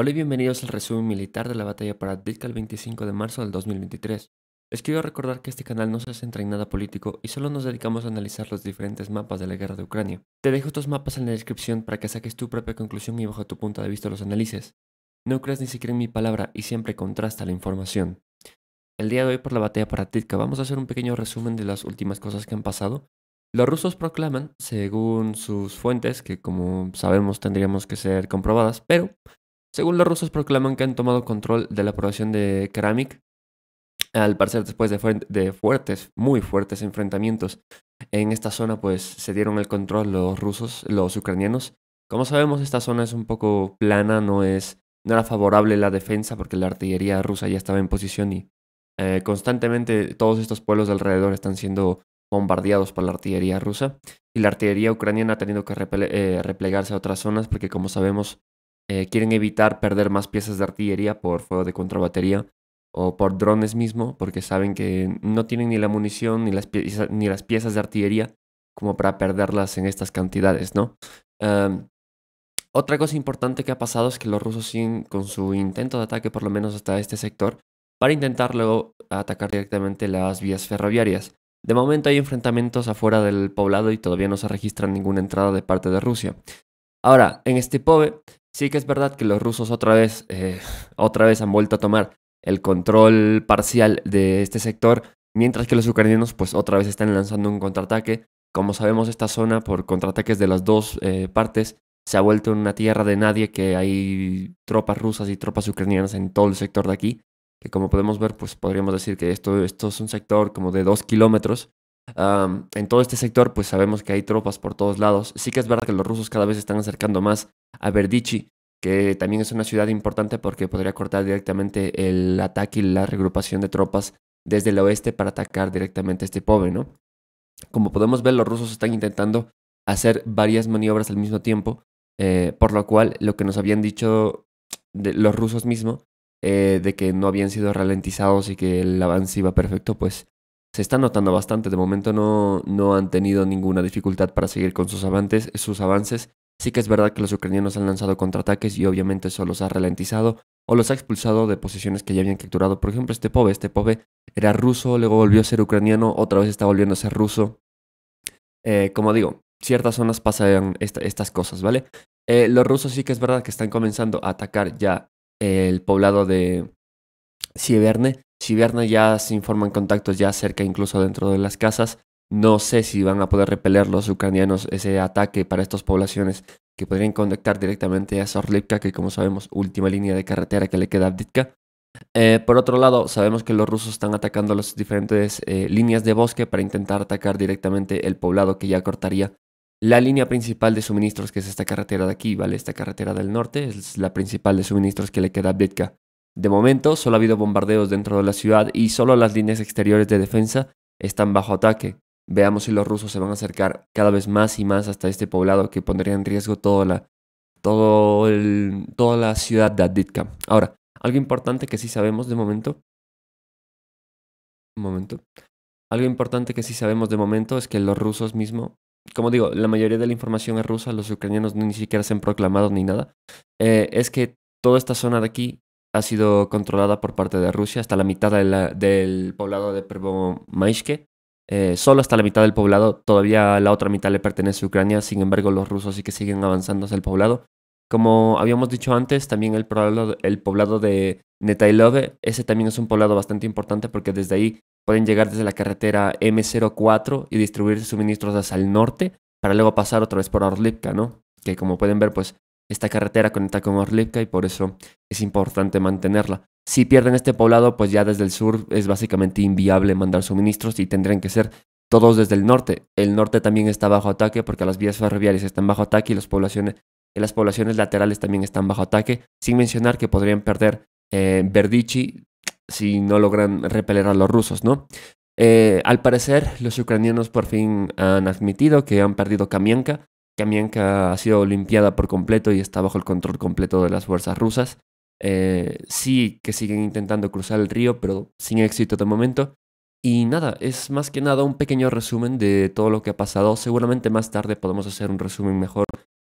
Hola y bienvenidos al resumen militar de la batalla para Titka el 25 de marzo del 2023. Les quiero recordar que este canal no se centra en nada político y solo nos dedicamos a analizar los diferentes mapas de la guerra de Ucrania. Te dejo estos mapas en la descripción para que saques tu propia conclusión y bajo tu punto de vista los análisis. No creas ni siquiera en mi palabra y siempre contrasta la información. El día de hoy por la batalla para Titka vamos a hacer un pequeño resumen de las últimas cosas que han pasado. Los rusos proclaman, según sus fuentes, que como sabemos tendríamos que ser comprobadas, pero según los rusos proclaman que han tomado control de la población de Keramik, al parecer después de, fuertes, muy fuertes enfrentamientos en esta zona, pues se dieron el control los rusos, los ucranianos. Como sabemos, esta zona es un poco plana, no es no era favorable la defensa porque la artillería rusa ya estaba en posición y eh, constantemente todos estos pueblos de alrededor están siendo bombardeados por la artillería rusa y la artillería ucraniana ha tenido que eh, replegarse a otras zonas porque como sabemos eh, quieren evitar perder más piezas de artillería por fuego de contrabatería o por drones mismo, porque saben que no tienen ni la munición ni las, ni las piezas de artillería como para perderlas en estas cantidades, ¿no? Em, otra cosa importante que ha pasado es que los rusos siguen con su intento de ataque, por lo menos hasta este sector, para intentar luego atacar directamente las vías ferroviarias. De momento hay enfrentamientos afuera del poblado y todavía no se registra ninguna entrada de parte de Rusia. Ahora, en este pobre Sí que es verdad que los rusos otra vez, eh, otra vez han vuelto a tomar el control parcial de este sector, mientras que los ucranianos pues otra vez están lanzando un contraataque. Como sabemos, esta zona por contraataques de las dos eh, partes se ha vuelto una tierra de nadie, que hay tropas rusas y tropas ucranianas en todo el sector de aquí, que como podemos ver, pues podríamos decir que esto, esto es un sector como de dos kilómetros, en todo este sector, pues sabemos que hay tropas por todos lados. Sí que es verdad que los rusos cada vez están acercando más a Verdichi, que también es una ciudad importante porque podría cortar directamente el ataque y la regrupación de tropas desde el oeste para atacar directamente a este pobre, ¿no? Como podemos ver, los rusos están intentando hacer varias maniobras al mismo tiempo, eh, por lo cual lo que nos habían dicho de los rusos mismos, eh, de que no habían sido ralentizados y que el avance iba perfecto, pues se está notando bastante. De momento no, no han tenido ninguna dificultad para seguir con sus avances, sus avances. Sí que es verdad que los ucranianos han lanzado contraataques y obviamente eso los ha ralentizado o los ha expulsado de posiciones que ya habían capturado. Por ejemplo, este pobre, este pobre, era ruso, luego volvió a ser ucraniano, otra vez está volviendo a ser ruso. Eh, como digo, ciertas zonas pasan estas cosas, ¿vale? Eh, los rusos sí que es verdad que están comenzando a atacar ya el poblado de Sieverne, viernes ya se informan contactos ya cerca, incluso dentro de las casas. No sé si van a poder repeler los ucranianos ese ataque para estas poblaciones que podrían contactar directamente a Sorlivka, que como sabemos, última línea de carretera que le queda a Abditka. Eh, por otro lado, sabemos que los rusos están atacando las diferentes eh, líneas de bosque para intentar atacar directamente el poblado que ya cortaría la línea principal de suministros, que es esta carretera de aquí, ¿vale? Esta carretera del norte es la principal de suministros que le queda a de momento, solo ha habido bombardeos dentro de la ciudad y solo las líneas exteriores de defensa están bajo ataque. Veamos si los rusos se van a acercar cada vez más y más hasta este poblado que pondría en riesgo toda la, toda la ciudad de Aditka. Ahora, algo importante que sí sabemos de momento. momento. Algo importante que sí sabemos de momento es que los rusos mismo, como digo, la mayoría de la información es rusa, los ucranianos ni siquiera se han proclamado ni nada, eh, es que toda esta zona de aquí ha sido controlada por parte de Rusia hasta la mitad del poblado de Pervomaishke. Eh, solo hasta la mitad del poblado, todavía la otra mitad le pertenece a Ucrania, sin embargo los rusos sí que siguen avanzando hacia el poblado. Como habíamos dicho antes, también el poblado, el poblado de Netailove, ese también es un poblado bastante importante porque desde ahí pueden llegar desde la carretera M04 y distribuir suministros hacia el norte para luego pasar otra vez por Orlipka. ¿no? Que como pueden ver, pues esta carretera conecta con Orlivka y por eso es importante mantenerla. Si pierden este poblado, pues ya desde el sur es básicamente inviable mandar suministros y tendrían que ser todos desde el norte. El norte también está bajo ataque porque las vías ferroviarias están bajo ataque y las poblaciones, las poblaciones laterales también están bajo ataque, sin mencionar que podrían perder eh, si no logran repeler a los rusos, ¿no? Eh, al parecer, los ucranianos por fin han admitido que han perdido Kamianka también ha sido limpiada por completo y está bajo el control completo de las fuerzas rusas. Eh, sí que siguen intentando cruzar el río, pero sin éxito de momento. Y nada, es más que nada un pequeño resumen de todo lo que ha pasado. Seguramente más tarde podemos hacer un resumen mejor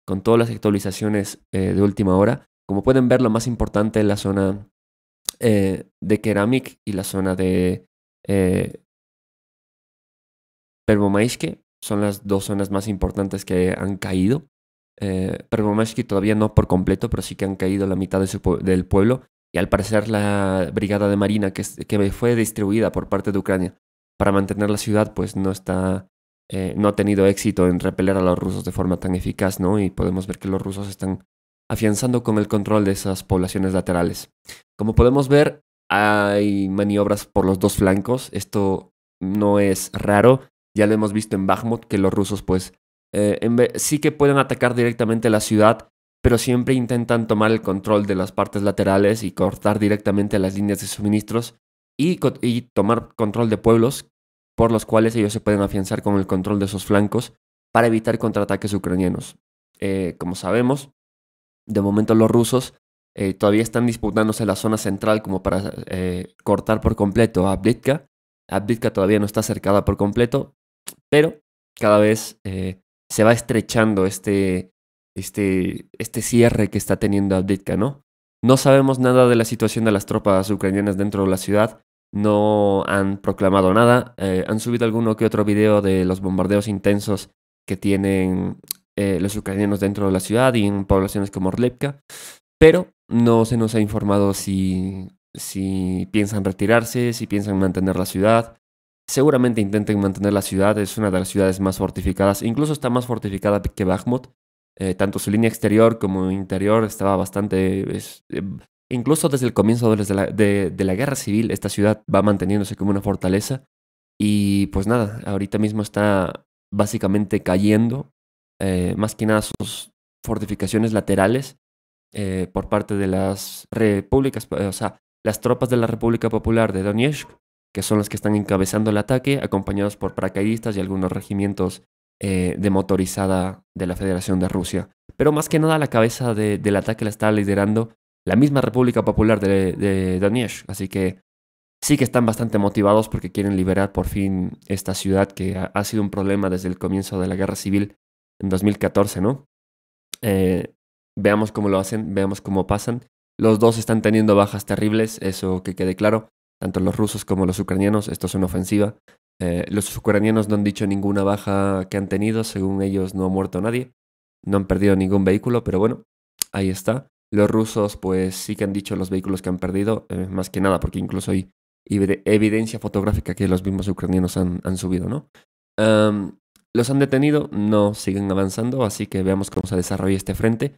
con todas las actualizaciones eh, de última hora. Como pueden ver, lo más importante es la zona eh, de Keramik y la zona de eh, son las dos zonas más importantes que han caído. Eh, pero todavía no por completo, pero sí que han caído la mitad del pueblo. Y al parecer la brigada de marina que, que fue distribuida por parte de Ucrania para mantener la ciudad, pues no está, eh, no ha tenido éxito en repeler a los rusos de forma tan eficaz, ¿no? Y podemos ver que los rusos están afianzando con el control de esas poblaciones laterales. Como podemos ver, hay maniobras por los dos flancos. Esto no es raro. Ya lo hemos visto en Bakhmut, que los rusos pues eh, sí que pueden atacar directamente la ciudad, pero siempre intentan tomar el control de las partes laterales y cortar directamente las líneas de suministros y, tomar control de pueblos por los cuales ellos se pueden afianzar con el control de sus flancos para evitar contraataques ucranianos. Eh, como sabemos, de momento los rusos eh, todavía están disputándose la zona central como para cortar por completo a Blitka. Abditka todavía no está cercada por completo, pero cada vez eh, se va estrechando este, este, este cierre que está teniendo Avditka, ¿no? No sabemos nada de la situación de las tropas ucranianas dentro de la ciudad, no han proclamado nada, eh, han subido alguno que otro video de los bombardeos intensos que tienen eh, los ucranianos dentro de la ciudad y en poblaciones como Orlepka, pero no se nos ha informado si, si piensan retirarse, si piensan mantener la ciudad, Seguramente intenten mantener la ciudad, es una de las ciudades más fortificadas, incluso está más fortificada que Bakhmut. Eh, tanto su línea exterior como interior estaba bastante... Eh, incluso desde el comienzo de la, guerra civil, esta ciudad va manteniéndose como una fortaleza. Y pues nada, ahorita mismo está básicamente cayendo, eh, más que nada sus fortificaciones laterales por parte de las repúblicas, o sea, las tropas de la República Popular de Donetsk que son los que están encabezando el ataque, acompañados por paracaidistas y algunos regimientos eh, de motorizada de la Federación de Rusia. Pero más que nada la cabeza del ataque la está liderando la misma República Popular de, de Donetsk, así que sí que están bastante motivados porque quieren liberar por fin esta ciudad que ha, sido un problema desde el comienzo de la guerra civil en 2014, ¿no? Eh, veamos cómo lo hacen, veamos cómo pasan. Los dos están teniendo bajas terribles, eso que quede claro tanto los rusos como los ucranianos, esto es una ofensiva. Eh, los ucranianos no han dicho ninguna baja que han tenido, según ellos no ha muerto nadie, no han perdido ningún vehículo, pero bueno, ahí está. Los rusos pues sí que han dicho los vehículos que han perdido, eh, más que nada porque incluso hay evidencia fotográfica que los mismos ucranianos han, subido, ¿no? los han detenido, no siguen avanzando, así que veamos cómo se desarrolla este frente.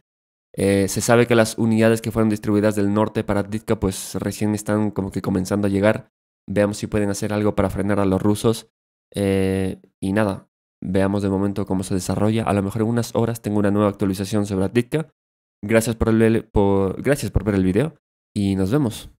Eh, se sabe que las unidades que fueron distribuidas del norte para Ditka pues recién están como que comenzando a llegar. Veamos si pueden hacer algo para frenar a los rusos. Eh, y nada, veamos de momento cómo se desarrolla. A lo mejor en unas horas tengo una nueva actualización sobre Ditka. Gracias por, el, por, gracias por ver el video y nos vemos.